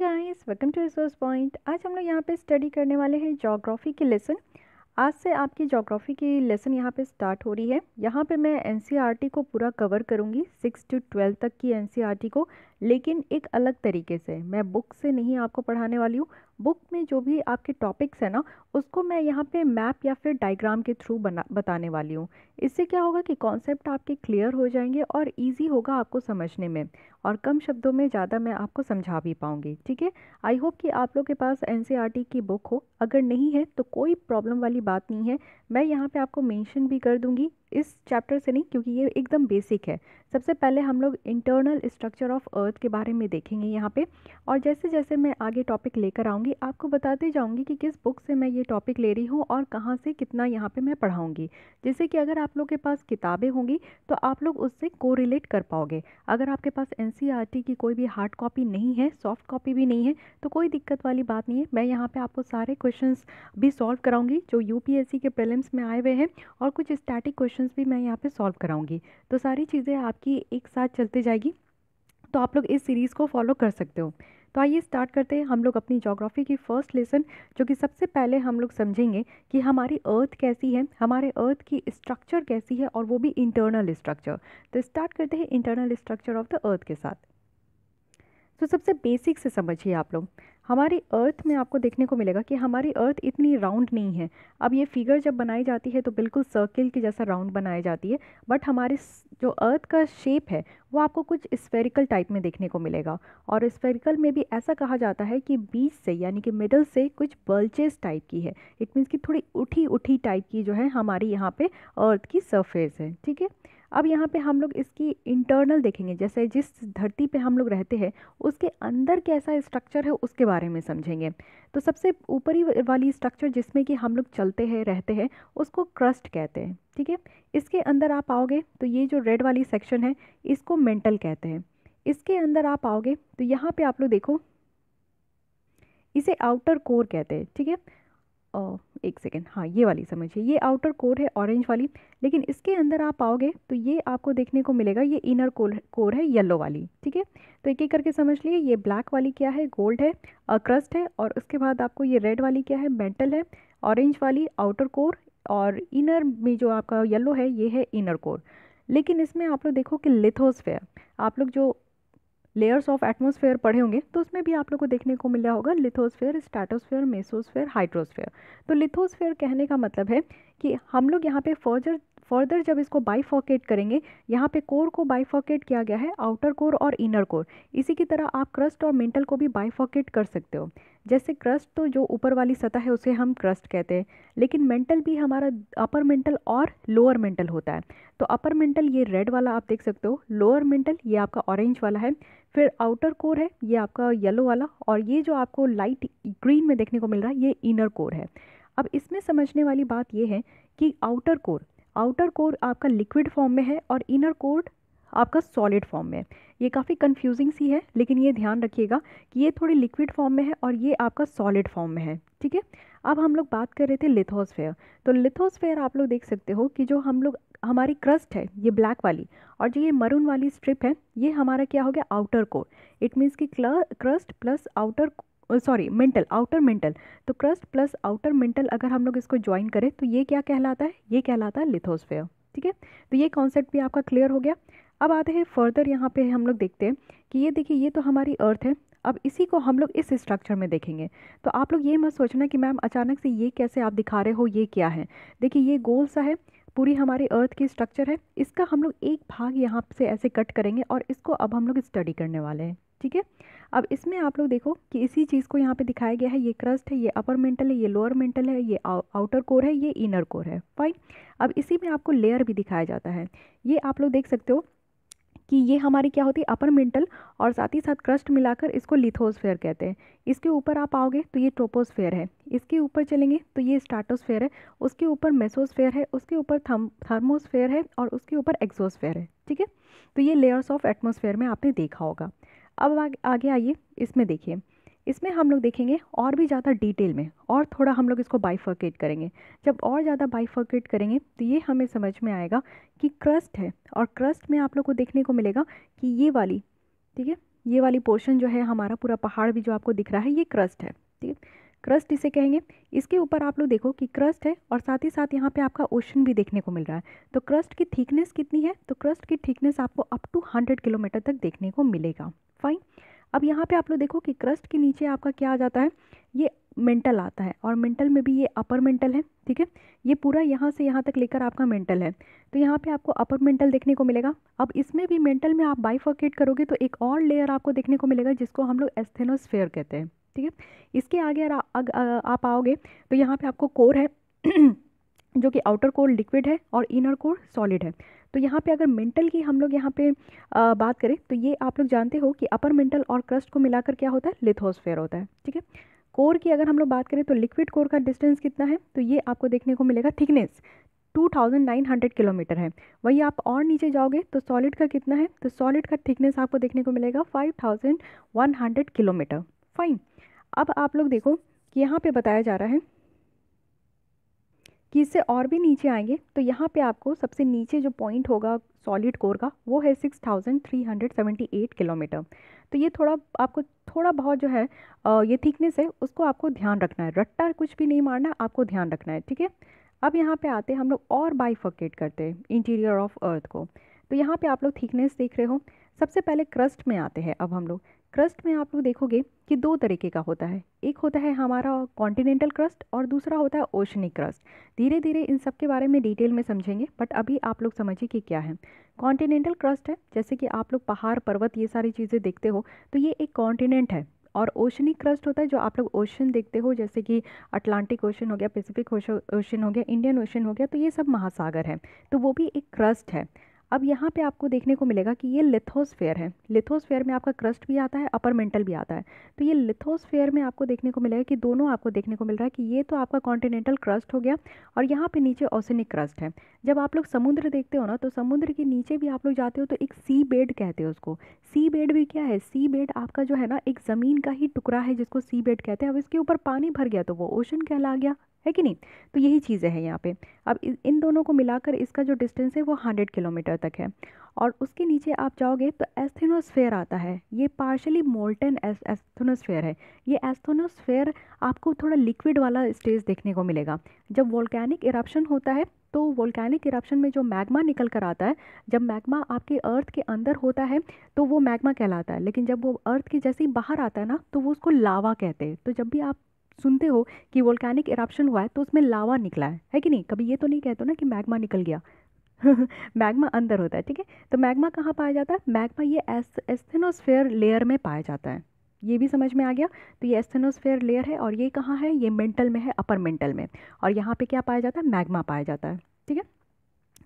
Guys welcome to resource point आज हम लोग यहाँ पे स्टडी करने वाले हैं ज्योग्राफी के लेसन आज से आपकी जोग्राफ़ी की लेसन यहाँ पे स्टार्ट हो रही है यहाँ पे मैं एनसीईआरटी e को पूरा कवर करूँगी सिक्स टू ट्वेल्थ तक की एनसीईआरटी e को लेकिन एक अलग तरीके से मैं बुक से नहीं आपको पढ़ाने वाली हूँ बुक में जो भी आपके टॉपिक्स हैं ना उसको मैं यहाँ पे मैप या फिर डायग्राम के थ्रू बना बताने वाली हूँ इससे क्या होगा कि कॉन्सेप्ट आपके क्लियर हो जाएंगे और इजी होगा आपको समझने में और कम शब्दों में ज़्यादा मैं आपको समझा भी पाऊँगी ठीक है आई होप कि आप लोग के पास एन e की बुक हो अगर नहीं है तो कोई प्रॉब्लम वाली बात नहीं है मैं यहाँ पर आपको मैंशन भी कर दूँगी इस चैप्टर से नहीं क्योंकि ये एकदम बेसिक है सबसे पहले हम लोग इंटरनल स्ट्रक्चर ऑफ अर्थ के बारे में देखेंगे यहाँ पे और जैसे जैसे मैं आगे टॉपिक लेकर आऊँगी आपको बताते जाऊँगी कि किस बुक से मैं ये टॉपिक ले रही हूँ और कहाँ से कितना यहाँ पे मैं पढ़ाऊँगी जैसे कि अगर आप लोग के पास किताबें होंगी तो आप लोग उससे को कर पाओगे अगर आपके पास एन e की कोई भी हार्ड कॉपी नहीं है सॉफ्ट कॉपी भी नहीं है तो कोई दिक्कत वाली बात नहीं है मैं यहाँ पर आपको सारे क्वेश्चन भी सॉल्व कराऊँगी जो यू के प्रलम्स में आए हुए हैं और कुछ स्टैटिक क्वेश्चन क्वेश्चंस भी मैं यहाँ पे सॉल्व कराऊंगी तो सारी चीज़ें आपकी एक साथ चलते जाएगी तो आप लोग इस सीरीज़ को फॉलो कर सकते हो तो आइए स्टार्ट करते हैं हम लोग अपनी जोग्राफ़ी की फ़र्स्ट लेसन जो कि सबसे पहले हम लोग समझेंगे कि हमारी अर्थ कैसी है हमारे अर्थ की स्ट्रक्चर कैसी है और वो भी इंटरनल स्ट्रक्चर तो स्टार्ट करते हैं internal structure of the earth के साथ तो सबसे बेसिक से समझिए आप लोग हमारी अर्थ में आपको देखने को मिलेगा कि हमारी अर्थ इतनी राउंड नहीं है अब ये फिगर जब बनाई जाती है तो बिल्कुल सर्किल के जैसा राउंड बनाई जाती है बट हमारे जो अर्थ का शेप है वो आपको कुछ स्फेरिकल टाइप में देखने को मिलेगा और स्फेरिकल में भी ऐसा कहा जाता है कि बीच से यानी कि मिडल से कुछ बल्चेस टाइप की है इट मीन्स कि थोड़ी उठी उठी टाइप की जो है हमारी यहाँ पर अर्थ की सरफेस है ठीक है अब यहाँ पे हम लोग इसकी इंटरनल देखेंगे जैसे जिस धरती पे हम लोग रहते हैं उसके अंदर कैसा स्ट्रक्चर है उसके बारे में समझेंगे तो सबसे ऊपरी वाली स्ट्रक्चर जिसमें कि हम लोग चलते हैं रहते हैं उसको क्रस्ट कहते हैं ठीक है इसके अंदर आप आओगे तो ये जो रेड वाली सेक्शन है इसको मेंटल कहते हैं इसके अंदर आप आओगे तो यहाँ पर आप लोग देखो इसे आउटर कोर कहते हैं ठीक है एक सेकेंड हाँ ये वाली समझिए ये आउटर कोर है ऑरेंज वाली लेकिन इसके अंदर आप आओगे तो ये आपको देखने को मिलेगा ये इनर कोर कोर है येलो वाली ठीक है तो एक एक करके समझ लिए ये ब्लैक वाली क्या है गोल्ड है क्रस्ट है और उसके बाद आपको ये रेड वाली क्या है मेटल है ऑरेंज वाली आउटर कोर और इनर में जो आपका येलो है ये है इनर कोर लेकिन इसमें आप लोग देखो कि लिथोसफेयर आप लोग जो लेयर्स ऑफ एटमोसफेयर पढ़े होंगे तो उसमें भी आप लोग को देखने को मिला होगा लिथोस्फेयर स्टैटोस्फेयर मेसोस्फेयर हाइड्रोस्फेयर तो लिथोस्फेयर कहने का मतलब है कि हम लोग यहाँ पे फर्जर फर्दर जब इसको बाइफॉकेट करेंगे यहाँ पे कोर को बाइफॉकेट किया गया है आउटर कोर और इनर कोर इसी की तरह आप क्रस्ट और मेंटल को भी बाइफॉकेट कर सकते हो जैसे क्रस्ट तो जो ऊपर वाली सतह है उसे हम क्रस्ट कहते हैं लेकिन मेंटल भी हमारा अपर मेंटल और लोअर मेंटल होता है तो अपर मेंटल ये रेड वाला आप देख सकते हो लोअर मेंटल ये आपका ऑरेंज वाला है फिर आउटर कोर है ये आपका येलो वाला और ये जो आपको लाइट ग्रीन में देखने को मिल रहा है ये इनर कोर है अब इसमें समझने वाली बात यह है कि आउटर कोर आउटर कोर आपका लिक्विड फॉर्म में है और इनर कोर आपका सॉलिड फॉर्म में है ये काफ़ी कंफ्यूजिंग सी है लेकिन ये ध्यान रखिएगा कि ये थोड़ी लिक्विड फॉर्म में है और ये आपका सॉलिड फॉर्म में है ठीक है अब हम लोग बात कर रहे थे लिथोसफेयर तो लिथोसफेयर आप लोग देख सकते हो कि जो हम लोग हमारी क्रस्ट है ये ब्लैक वाली और जो ये मरून वाली स्ट्रिप है ये हमारा क्या हो गया आउटर कोर इट मीन्स कि crust plus outer sorry mantle outer mantle तो क्रस्ट प्लस आउटर मेंटल अगर हम लोग इसको ज्वाइन करें तो ये क्या कहलाता है ये कहलाता है लिथोस्फेयर ठीक है तो ये कॉन्सेप्ट भी आपका क्लियर हो गया अब आते हैं फर्दर यहाँ पे हम लोग देखते हैं कि ये देखिए ये तो हमारी अर्थ है अब इसी को हम लोग इस स्ट्रक्चर में देखेंगे तो आप लोग ये मत सोचना कि मैम अचानक से ये कैसे आप दिखा रहे हो ये क्या है देखिए ये गोल सा है पूरी हमारी अर्थ की स्ट्रक्चर है इसका हम लोग एक भाग यहाँ से ऐसे कट करेंगे और इसको अब हम लोग स्टडी करने वाले हैं ठीक है अब इसमें आप लोग देखो कि इसी चीज़ को यहाँ पे दिखाया गया है ये क्रस्ट है ये अपर मेंटल है ये लोअर मेंटल है ये आउटर कोर है ये इनर कोर है फाइन अब इसी में आपको लेयर भी दिखाया जाता है ये आप लोग देख सकते हो कि ये हमारी क्या होती है अपर मेंटल और साथ ही साथ क्रस्ट मिलाकर इसको लिथोसफेयर कहते हैं इसके ऊपर आप आओगे तो ये ट्रोपोसफेयर है इसके ऊपर चलेंगे तो ये स्टार्टोसफेयर है उसके ऊपर मेसोसफेयर है उसके ऊपर थर्मोस्फेयर है और उसके ऊपर एक्सोसफेयर है ठीक है तो ये लेयर्स ऑफ एटमोसफेयर में आपने देखा होगा अब आगे, आगे आइए इसमें देखिए इसमें हम लोग देखेंगे और भी ज़्यादा डिटेल में और थोड़ा हम लोग इसको बाइफर्केट करेंगे जब और ज़्यादा बाइफर्केट करेंगे तो ये हमें समझ में आएगा कि क्रस्ट है और क्रस्ट में आप लोग को देखने को मिलेगा कि ये वाली ठीक है ये वाली पोर्शन जो है हमारा पूरा पहाड़ भी जो आपको दिख रहा है ये क्रस्ट है ठीक है क्रस्ट इसे कहेंगे इसके ऊपर आप लोग देखो कि क्रस्ट है और साथ ही साथ यहाँ पे आपका ओशन भी देखने को मिल रहा है तो क्रस्ट की थिकनेस कितनी है तो क्रस्ट की थिकनेस आपको अप टू हंड्रेड किलोमीटर तक देखने को मिलेगा फाइन अब यहाँ पे आप लोग देखो कि क्रस्ट के नीचे आपका क्या आ जाता है ये मेंटल आता है और मेंटल में भी ये अपर मेंटल है ठीक है ये पूरा यहाँ से यहाँ तक लेकर आपका मेंटल है तो यहाँ पे आपको अपर मेंटल देखने को मिलेगा अब इसमें भी मेंटल में आप बाइफोकेट करोगे तो एक और लेयर आपको देखने को मिलेगा जिसको हम लोग एस्थेनोस्फेयर कहते हैं ठीक है इसके आगे अगर आप आओगे तो यहाँ पे आपको कोर है जो कि आउटर कोर लिक्विड है और इनर कोर सॉलिड है तो यहाँ पे अगर मेंटल की हम लोग यहाँ पे आ, बात करें तो ये आप लोग जानते हो कि अपर मेंटल और क्रस्ट को मिलाकर क्या होता है लिथोस्फेयर होता है ठीक है कोर की अगर हम लोग बात करें तो लिक्विड कोर का डिस्टेंस कितना है तो ये आपको देखने को मिलेगा थिकनेस 2900 किलोमीटर है वही आप और नीचे जाओगे तो सॉलिड का कितना है तो सॉलिड का थिकनेस आपको देखने को मिलेगा 5100 किलोमीटर फाइन अब आप लोग देखो कि यहाँ पे बताया जा रहा है कि इससे और भी नीचे आएंगे तो यहाँ पे आपको सबसे नीचे जो पॉइंट होगा सॉलिड कोर का वो है six thousand three hundred seventy eight kilometre तो ये थोड़ा आपको थोड़ा बहुत जो है ये थिकनेस है उसको आपको ध्यान रखना है रट्टा कुछ भी नहीं मारना आपको ध्यान रखना है ठीक है अब यहाँ पे आते हैं हम लोग और बाइफर्केट करते हैं इंटीरियर ऑफ अर्थ को तो यहाँ पे आप लोग थिकनेस देख रहे हो सबसे पहले क्रस्ट में आते हैं अब हम लोग क्रस्ट में आप लोग देखोगे कि दो तरीके का होता है एक होता है हमारा कॉन्टिनेंटल क्रस्ट और दूसरा होता है ओशनिक क्रस्ट धीरे धीरे इन सब के बारे में डिटेल में समझेंगे बट अभी आप लोग समझिए कि क्या है कॉन्टिनेंटल क्रस्ट है जैसे कि आप लोग पहाड़ पर्वत ये सारी चीज़ें देखते हो तो ये एक कॉन्टिनेंट है और ओशनिक क्रस्ट होता है जो आप लोग ओशन देखते हो जैसे कि अटलांटिक ओशन हो गया पैसिफिक ओशन हो गया इंडियन ओशन हो गया तो ये सब महासागर है तो वो भी एक क्रस्ट है अब यहाँ पे आपको देखने को मिलेगा कि ये लिथोस्फेयर है लिथोस्फेयर में आपका क्रस्ट भी आता है अपर मेंटल भी आता है तो ये लिथोस्फेयर में आपको देखने को मिलेगा कि दोनों आपको देखने को मिल रहा है कि ये तो आपका कॉन्टिनेंटल क्रस्ट हो गया और यहाँ पे नीचे ओसेनिक क्रस्ट है जब आप लोग समुद्र देखते हो ना तो समुद्र के नीचे भी आप लोग जाते हो तो एक सी बेड कहते हो उसको सी बेड भी क्या है सी बेड आपका जो है ना एक ज़मीन का ही टुकड़ा है जिसको सी बेड कहते हैं अब इसके ऊपर पानी भर गया तो वो ओशन कहला गया है कि नहीं तो यही चीज़ें हैं यहाँ पे अब इन दोनों को मिलाकर इसका जो डिस्टेंस है वो हंड्रेड किलोमीटर तक है और उसके नीचे आप जाओगे तो एस्थेनोस्फेयर आता है ये पार्शली मोल्टन एस्थेनोस्फेयर है ये एस्थेनोस्फेयर आपको थोड़ा लिक्विड वाला स्टेज देखने को मिलेगा जब वॉल्कैनिक इरप्शन होता है तो वोल्कैनिक इरप्शन में जो मैग्मा निकल कर आता है जब मैग्मा आपके अर्थ के अंदर होता है तो वो मैग्मा कहलाता है लेकिन जब वो अर्थ के जैसे ही बाहर आता है ना तो वो उसको लावा कहते हैं तो जब भी आप सुनते हो कि वोल्कैनिक इराप्शन हुआ है तो उसमें लावा निकला है है कि नहीं कभी ये तो नहीं कहते ना कि मैग्मा निकल गया मैग्मा अंदर होता है ठीक है तो मैग्मा कहाँ पाया जाता है मैग्मा ये एस्थेनोस्फेयर लेयर में पाया जाता है ये भी समझ में आ गया तो ये एस्थेनोस्फेयर लेयर है और ये कहाँ है ये मेंटल में है अपर मेंटल में और यहाँ पे क्या पाया जाता है मैग्मा पाया जाता है ठीक है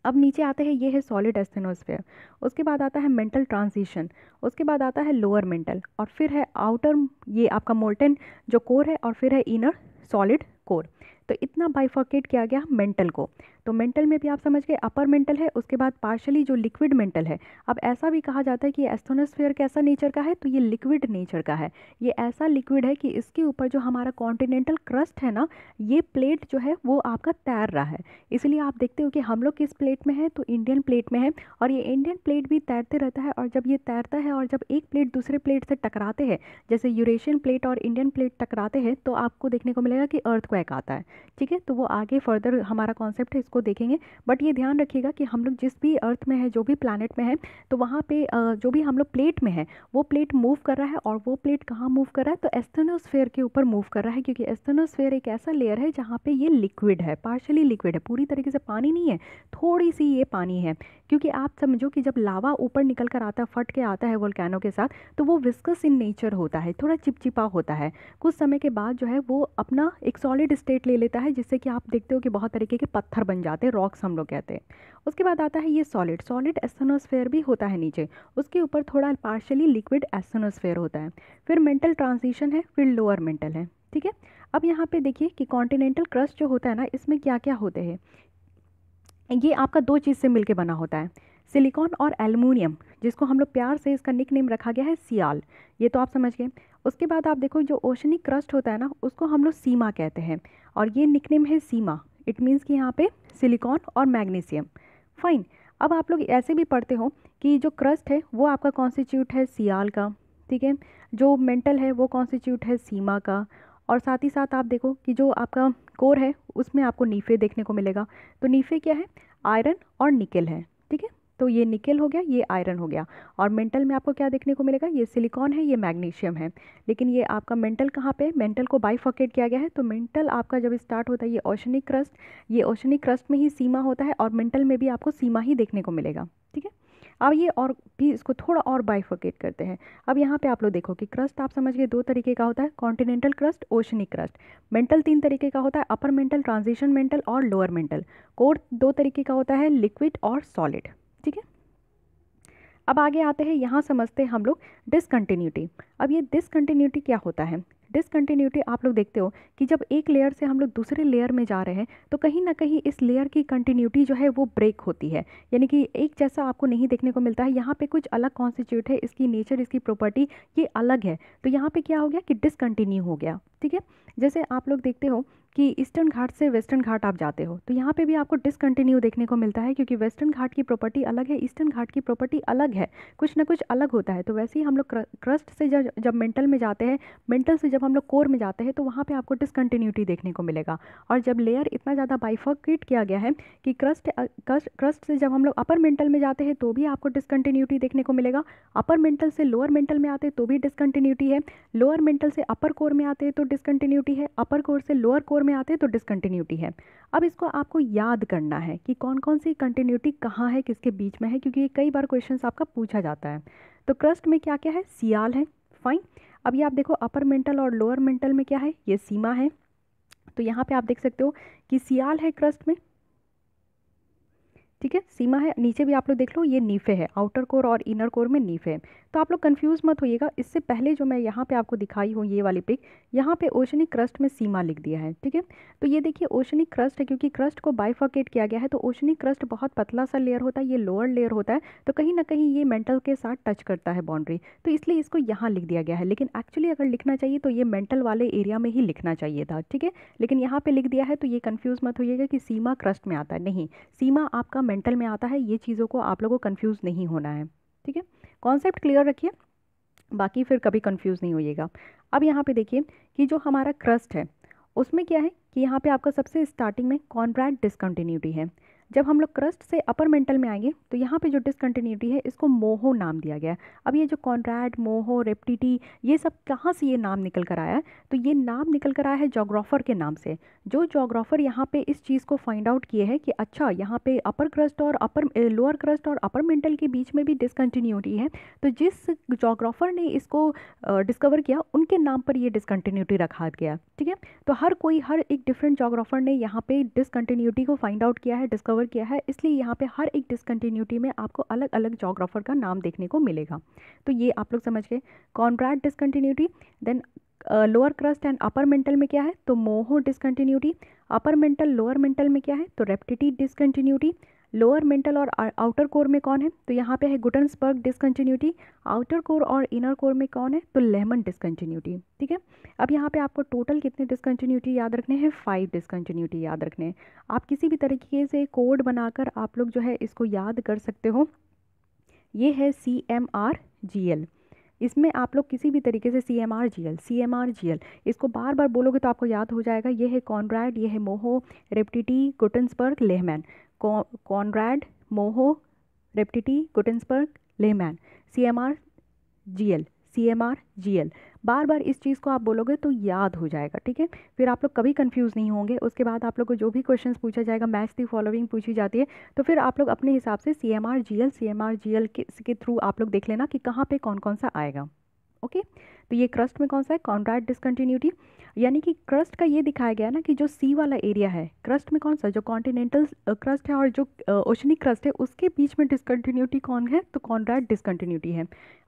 अब नीचे आते हैं ये है सॉलिड एस्थेनोस्फेयर उसके बाद आता है मेंटल ट्रांजिशन उसके बाद आता है लोअर मेंटल और फिर है आउटर ये आपका मोल्टन जो कोर है और फिर है इनर सॉलिड कोर तो इतना बाइफॉकेट किया गया मेंटल को तो मेंटल में भी आप समझ गए अपर मेंटल है उसके बाद पार्शली जो लिक्विड मेंटल है अब ऐसा भी कहा जाता है कि एस्थोनोस्फेयर कैसा नेचर का है तो ये लिक्विड नेचर का है ये ऐसा लिक्विड है कि इसके ऊपर जो हमारा कॉन्टिनेंटल क्रस्ट है ना ये प्लेट जो है वो आपका तैर रहा है इसलिए आप देखते हो कि हम लोग किस प्लेट में है तो इंडियन प्लेट में है और ये इंडियन प्लेट भी तैरते रहता है और जब ये तैरता है और जब एक प्लेट दूसरे प्लेट से टकराते हैं जैसे यूरेशियन प्लेट और इंडियन प्लेट टकराते हैं तो आपको देखने को मिलेगा कि अर्थ आता है ठीक है तो वो आगे फर्दर हमारा कॉन्सेप्ट है इसको को देखेंगे बट ये ध्यान रखिएगा कि हम लोग जिस भी अर्थ में है जो भी प्लानट में है तो वहाँ पे जो भी हम लोग प्लेट में है वो प्लेट मूव कर रहा है और वो प्लेट कहाँ मूव कर रहा है तो एस्थेनोस्फेयर के ऊपर मूव कर रहा है क्योंकि एस्थेनोस्फेयर एक ऐसा लेयर है जहाँ पर ये लिक्विड है पार्शली लिक्विड है पूरी तरीके से पानी नहीं है थोड़ी सी ये पानी है क्योंकि आप समझो कि जब लावा ऊपर निकल कर आता फट के आता है वोल्कैनो के साथ तो वो विस्कस इन नेचर होता है थोड़ा चिपचिपा होता है कुछ समय के बाद जो है वो अपना एक सॉलिड स्टेट ले लेता है जिससे कि आप देखते हो कि बहुत तरीके के पत्थर बन जाते हैं रॉक्स हम लोग कहते हैं उसके बाद आता है ये सॉलिड सॉलिड एस्थनोस्फेयर भी होता है नीचे उसके ऊपर थोड़ा पार्शली लिक्विड एस्थनोसफेयर होता है फिर मेंटल ट्रांजिशन है फिर लोअर मेंटल है ठीक है अब यहाँ पे देखिए कि कॉन्टिनेंटल क्रस्ट जो होता है ना इसमें क्या क्या होते हैं ये आपका दो चीज़ से मिलके बना होता है सिलिकॉन और एलमिनियम जिसको हम लोग प्यार से इसका निक नेम रखा गया है सियाल ये तो आप समझ गए उसके बाद आप देखो जो ओशनिक क्रस्ट होता है ना उसको हम लोग सीमा कहते हैं और ये निक नेम है सीमा इट मीन्स कि यहाँ पे सिलिकॉन और मैग्नीशियम फाइन अब आप लोग ऐसे भी पढ़ते हो कि जो क्रस्ट है वो आपका कॉन्स्टिट्यूट है सियाल का ठीक है जो मेंटल है वो कॉन्स्टिट्यूट है सीमा का और साथ ही साथ आप देखो कि जो आपका कोर है उसमें आपको नीफे देखने को मिलेगा तो नीफे क्या है आयरन और निकल है ठीक है तो ये निकल हो गया ये आयरन हो गया और मेंटल में आपको क्या देखने को मिलेगा ये सिलिकॉन है ये मैग्नीशियम है लेकिन ये आपका मेंटल कहाँ पे मेंटल को बाइफॉकेट किया गया है तो मेंटल आपका जब स्टार्ट होता है ये ओशनिक क्रस्ट ये ओशनिक क्रस्ट में ही सीमा होता है और मेंटल में भी आपको सीमा ही देखने को मिलेगा ठीक है अब ये और भी इसको थोड़ा और बाइफोकेट करते हैं अब यहाँ पे आप लोग देखो कि क्रस्ट आप समझिए दो तरीके का होता है continental crust oceanic crust mantle तीन तरीके का होता है अपर मेंटल ट्रांजिशन मेंटल और लोअर मेंटल कोर दो तरीके का होता है लिक्विड और सॉलिड ठीक है अब आगे आते हैं यहाँ समझते हैं हम लोग डिसकन्टीन्यूटी अब ये डिसकन्टीन्यूटी क्या होता है डिसकंटिन्यूटी आप लोग देखते हो कि जब एक लेयर से हम लोग दूसरे लेयर में जा रहे हैं तो कहीं ना कहीं इस लेयर की कंटिन्यूटी जो है वो ब्रेक होती है यानी कि एक जैसा आपको नहीं देखने को मिलता है यहाँ पे कुछ अलग कॉन्स्टिट्यूट है इसकी नेचर इसकी प्रॉपर्टी ये अलग है तो यहाँ पर क्या हो गया कि डिसकंटिन्यू हो गया ठीक है जैसे आप लोग देखते हो कि ईस्टर्न घाट से वेस्टर्न घाट आप जाते हो तो यहाँ पे भी आपको डिसकंटिन्यू देखने को मिलता है क्योंकि वेस्टर्न घाट की प्रॉपर्टी अलग है ईस्टर्न घाट की प्रॉपर्टी अलग है कुछ ना कुछ अलग होता है तो वैसे ही हम लोग क्रस्ट से जब जब मेंटल में जाते हैं मेंटल से जब हम लोग कोर में जाते हैं तो वहाँ पर आपको डिसकंटिन्यूटी देखने को मिलेगा और जब लेयर इतना ज़्यादा बाइफोकेट किया गया है कि क्रस्ट क्रस्ट से जब हम लोग अपर मेंटल में जाते हैं तो भी आपको डिसकंटिन्यूटी देखने को मिलेगा अपर मेंटल से लोअर मेंटल में आते हैं तो भी डिसकंटिन्यूटी है लोअर मेंटल से अपर कोर में आते हैं तो डिसकंटिन्यूटी है अपर कोर से लोअर कोर फोर में आते हैं तो डिसकन्टिन्यूटी है अब इसको आपको याद करना है कि कौन कौन सी कंटिन्यूटी कहाँ है किसके बीच में है क्योंकि ये कई बार क्वेश्चन आपका पूछा जाता है तो क्रस्ट में क्या क्या है सियाल है फाइन अब ये आप देखो अपर मेंटल और लोअर मेंटल में क्या है ये सीमा है तो यहाँ पे आप देख सकते हो कि सियाल है क्रस्ट में ठीक है सीमा है नीचे भी आप लोग देख लो ये नीफे है आउटर कोर और इनर कोर में नीफे है तो आप लोग कंफ्यूज मत होइएगा इससे पहले जो मैं यहाँ पे आपको दिखाई हूँ ये वाली पिक यहाँ पे ओशनिक क्रस्ट में सीमा लिख दिया है ठीक है तो ये देखिए ओशनिक क्रस्ट है क्योंकि क्रस्ट को बाइफर्केट किया गया है तो ओशनिक क्रस्ट बहुत पतला सा लेयर होता है ये लोअर लेयर होता है तो कहीं ना कहीं ये मेंटल के साथ टच करता है बाउंड्री तो इसलिए इसको यहाँ लिख दिया गया है लेकिन एक्चुअली अगर लिखना चाहिए तो ये मेंटल वाले एरिया में ही लिखना चाहिए था ठीक है लेकिन यहाँ पर लिख दिया है तो ये कन्फ्यूज़ मत होइएगा कि सीमा क्रस्ट में आता है नहीं सीमा आपका मेंटल में आता है ये चीज़ों को आप लोगों को कन्फ्यूज़ नहीं होना है ठीक है कॉन्सेप्ट क्लियर रखिए बाकी फिर कभी कन्फ्यूज़ नहीं होइएगा अब यहाँ पे देखिए कि जो हमारा क्रस्ट है उसमें क्या है कि यहाँ पे आपका सबसे स्टार्टिंग में कॉन्ट्रैक्ट डिसकन्टीन्यूटी है जब हम लोग क्रस्ट से अपर मेंटल में आएंगे तो यहाँ पे जो डिसकन्टीन्यूटी है इसको मोहो नाम दिया गया है अब ये जो कॉन्ट्रैड मोहो रेप्टिटी ये सब कहाँ से ये नाम निकल कर आया है तो ये नाम निकल कर आया है जोग्राफ़र के नाम से जो जोग्राफ़र यहाँ पे इस चीज़ को फाइंड आउट किए हैं कि अच्छा यहाँ पे अपर क्रस्ट और अपर लोअर क्रस्ट और अपर मेंटल के बीच में भी डिसकंटिन्यूटी है तो जिस जोग्राफ़र ने इसको डिस्कवर किया उनके नाम पर यह डिसकन्टीन्यूटी रखा गया ठीक है तो हर कोई हर एक डिफरेंट जोग्राफ़र ने यहाँ पर डिसकन्टीन्यूटी को फाइंड आउट किया है डिस्कवर कवर किया है इसलिए यहाँ पे हर एक डिसकन्टीन्यूटी में आपको अलग अलग जोग्राफर का नाम देखने को मिलेगा तो ये आप लोग समझ गए Conrad discontinuity then lower crust and upper mantle में क्या है तो Moho discontinuity upper mantle lower mantle में क्या है तो रेप्टिटी डिसकन्टीन्यूटी लोअर मेंटल और आउटर कोर में कौन है तो यहाँ पे है गुटन्सबर्ग डिसकन्टीन्यूटी आउटर कोर और इनर कोर में कौन है तो लेमन डिसकंटिन्यूटी ठीक है अब यहाँ पे आपको टोटल कितने डिसकंटिन्यूटी याद रखने हैं फाइव डिसकन्टीन्यूटी याद रखने हैं आप किसी भी तरीके से कोड बनाकर आप लोग जो है इसको याद कर सकते हो ये है C M R G L इसमें आप लोग किसी भी तरीके से C M R G L C M R G L इसको बार बार बोलोगे तो आपको याद हो जाएगा ये है कॉनराइड ये है Moho Repetti Gutenberg Lehmann Conrad Moho Repetti Gutenberg Lehmann C M R G L C M R G L बार बार इस चीज़ को आप बोलोगे तो याद हो जाएगा ठीक है फिर आप लोग कभी कंफ्यूज नहीं होंगे उसके बाद आप लोग को जो भी क्वेश्चन पूछा जाएगा मैच दी फॉलोइंग पूछी जाती है तो फिर आप लोग अपने हिसाब से C M R G L C M R G L के थ्रू आप लोग देख लेना कि कहाँ पर कौन कौन सा आएगा ओके okay? तो ये क्रस्ट में कौन सा है कॉन्ड्राइट डिसकंटिन्यूटी यानी कि क्रस्ट का ये दिखाया गया ना कि जो सी वाला एरिया है क्रस्ट में कौन सा जो कॉन्टिनेंटल क्रस्ट है और जो ओशनिक क्रस्ट है उसके बीच में डिसकंटिन्यूटी कौन है तो कॉन्ड्राइट डिसकंटिन्यूटी है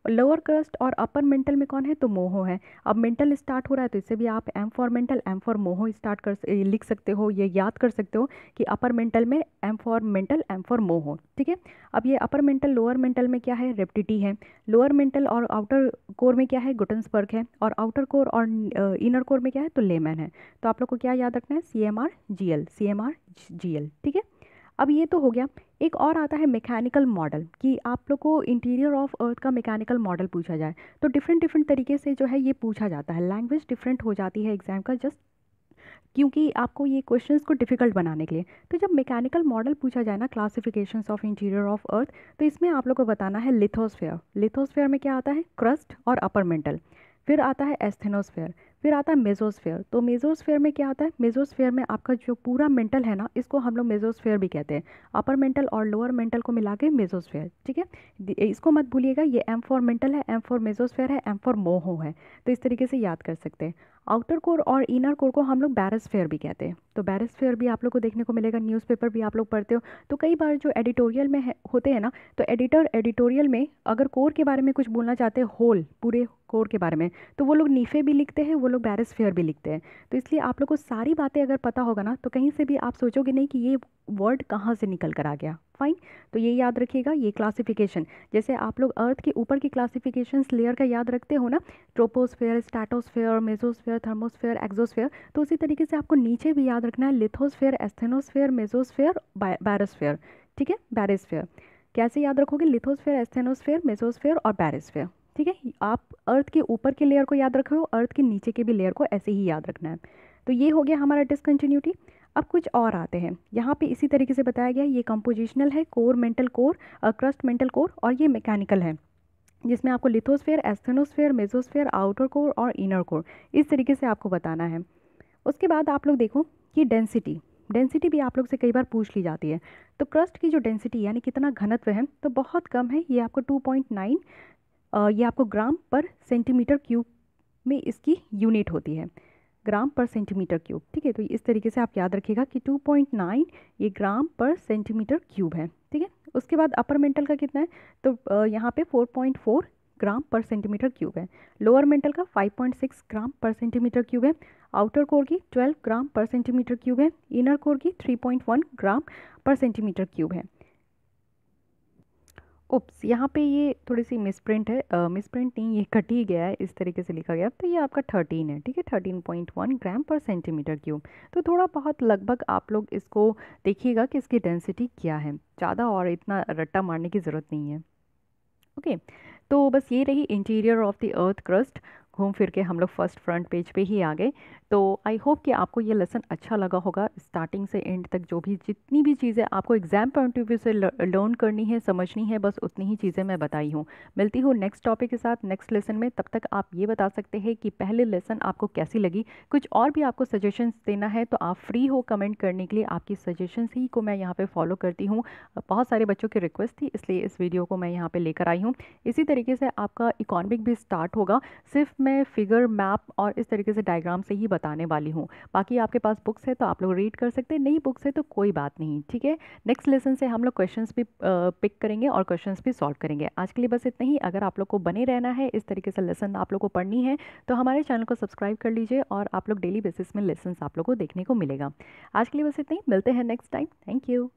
और लोअर क्रस्ट और अपर मेंटल में कौन है तो मोहो है अब मेंटल स्टार्ट हो रहा है तो इसे भी आप M for mantle M for Moho start कर लिख सकते हो ये याद कर सकते हो कि अपर मेंटल में M for mantle M for Moho ठीक है अब ये अपर मेंटल लोअर मेंटल में क्या है रेप्टिटी है लोअर मेंटल और आउटर कोर में क्या है गुटन्सबर्ग है और आउटर कोर और इनर कोर में क्या है तो लेमैन है तो आप लोग को क्या याद रखना है C M R G L C M R G L ठीक है अब ये तो हो गया एक और आता है मैकेनिकल मॉडल कि आप लोग को इंटीरियर ऑफ अर्थ का मैकेनिकल मॉडल पूछा जाए तो डिफरेंट डिफरेंट तरीके से जो है ये पूछा जाता है लैंग्वेज डिफरेंट हो जाती है एग्ज़ाम का जस्ट क्योंकि आपको ये क्वेश्चंस को डिफ़िकल्ट बनाने के लिए तो जब मैकेनिकल मॉडल पूछा जाए ना classification of interior of earth तो इसमें आप लोग को बताना है लिथोस्फेयर लिथोस्फेयर में क्या आता है क्रस्ट और अपर मेंटल फिर आता है एस्थेनोस्फेयर फिर आता है मेजोस्फेयर तो मेजोस्फेयर में क्या आता है मेजोस्फेयर में आपका जो पूरा मेंटल है ना इसको हम लोग मेजोस्फेयर भी कहते हैं अपर मेंटल और लोअर मेंटल को मिला के मेजोस्फेयर ठीक है इसको मत भूलिएगा ये एम फॉर मेंटल है एम फॉर मेजोस्फेयर है एम फॉर मोहो है तो इस तरीके से याद कर सकते हैं आउटर कोर और इनर कोर को हम लोग बैरसफेयर भी कहते हैं तो बैरसफेयर भी आप लोग को देखने को मिलेगा न्यूज़पेपर भी आप लोग पढ़ते हो तो कई बार जो एडिटोरियल में है, होते हैं ना तो एडिटर एडिटोरियल में अगर कोर के बारे में कुछ बोलना चाहते हैं होल पूरे कोर के बारे में तो वो लोग नीफे भी लिखते हैं वो लोग बैरिस्फेयर भी लिखते हैं तो इसलिए आप लोग को सारी बातें अगर पता होगा ना तो कहीं से भी आप सोचोगे नहीं कि ये वर्ड कहाँ से निकल कर आ गया फाइन तो ये याद रखिएगा ये क्लासिफिकेशन जैसे आप लोग अर्थ के ऊपर की क्लासिफिकेशन लेयर का याद रखते हो ना troposphere stratosphere mesosphere thermosphere exosphere तो उसी तरीके से आपको नीचे भी याद रखना है लिथोस्फेयर एस्थेनोस्फेयर मेजोस्फेयर बैरोस्फेयर ठीक है बैरिस्फेयर कैसे याद रखोगे लिथोस्फेयर एस्थेनोस्फेयर मेजोस्फेयर और बैरसफेयर ठीक है आप अर्थ के ऊपर के लेयर को याद रखे हो अर्थ के नीचे के भी लेयर को ऐसे ही याद रखना है तो ये हो गया हमारा डिसकन्टीन्यूटी अब कुछ और आते हैं यहाँ पे इसी तरीके से बताया गया ये कंपोजिशनल है core mantle core crust mantle core और ये मैकेनिकल है जिसमें आपको lithosphere asthenosphere mesosphere outer core और इनर कोर इस तरीके से आपको बताना है उसके बाद आप लोग देखो कि डेंसिटी डेंसिटी भी आप लोग से कई बार पूछ ली जाती है तो क्रस्ट की जो डेंसिटी यानी कितना घनत्व है तो बहुत कम है ये आपको 2.9 ये आपको ग्राम पर सेंटीमीटर क्यूब में इसकी यूनिट होती है ग्राम पर सेंटीमीटर क्यूब ठीक है तो इस तरीके से आप याद रखिएगा कि 2.9 ये ग्राम पर सेंटीमीटर क्यूब है ठीक है उसके बाद अपर मेंटल का कितना है तो यहाँ पे 4.4 ग्राम पर सेंटीमीटर क्यूब है लोअर मेंटल का 5.6 ग्राम पर सेंटीमीटर क्यूब है आउटर कोर की 12 ग्राम पर सेंटीमीटर क्यूब है इनर कोर की 3.1 ग्राम पर सेंटीमीटर क्यूब है उप्स यहाँ पे ये थोड़ी सी मिसप्रिंट है मिसप्रिंट नहीं ये कट ही गया है इस तरीके से लिखा गया तो ये आपका थर्टीन है ठीक है thirteen point one gram per centimetre cube तो थोड़ा बहुत लगभग आप लोग इसको देखिएगा कि इसकी डेंसिटी क्या है ज़्यादा और इतना रट्टा मारने की ज़रूरत नहीं है ओके okay, तो बस ये रही interior of the earth crust घूम फिर के हम लोग फर्स्ट फ्रंट पेज पे ही आ गए तो आई होप कि आपको ये लेसन अच्छा लगा होगा स्टार्टिंग से एंड तक जो भी जितनी भी चीज़ें आपको एग्ज़ाम पॉइंट ऑफ व्यू से लर्न करनी है समझनी है बस उतनी ही चीज़ें मैं बताई हूँ मिलती हूँ नेक्स्ट टॉपिक के साथ नेक्स्ट लेसन में तब तक आप ये बता सकते हैं कि पहले लेसन आपको कैसी लगी कुछ और भी आपको सजेशंस देना है तो आप फ्री हो कमेंट करने के लिए आपकी सजेशंस ही को मैं यहाँ पर फॉलो करती हूँ बहुत सारे बच्चों की रिक्वेस्ट थी इसलिए इस वीडियो को मैं यहाँ पर लेकर आई हूँ इसी तरीके से आपका इकॉनमिक भी स्टार्ट होगा सिर्फ मैं फिगर मैप और इस तरीके से डायग्राम से ही बताने वाली हूँ बाकी आपके पास बुक्स है तो आप लोग रीड कर सकते हैं नई बुक्स है तो कोई बात नहीं ठीक है नेक्स्ट लेसन से हम लोग क्वेश्चन भी पिक करेंगे और क्वेश्चन भी सॉल्व करेंगे आज के लिए बस इतना ही अगर आप लोग को बने रहना है इस तरीके से लेसन आप लोग को पढ़नी है तो हमारे चैनल को सब्सक्राइब कर लीजिए और आप लोग डेली बेसिस में लेसन आप लोग को देखने को मिलेगा आज के लिए बस इतना ही मिलते हैं नेक्स्ट टाइम थैंक यू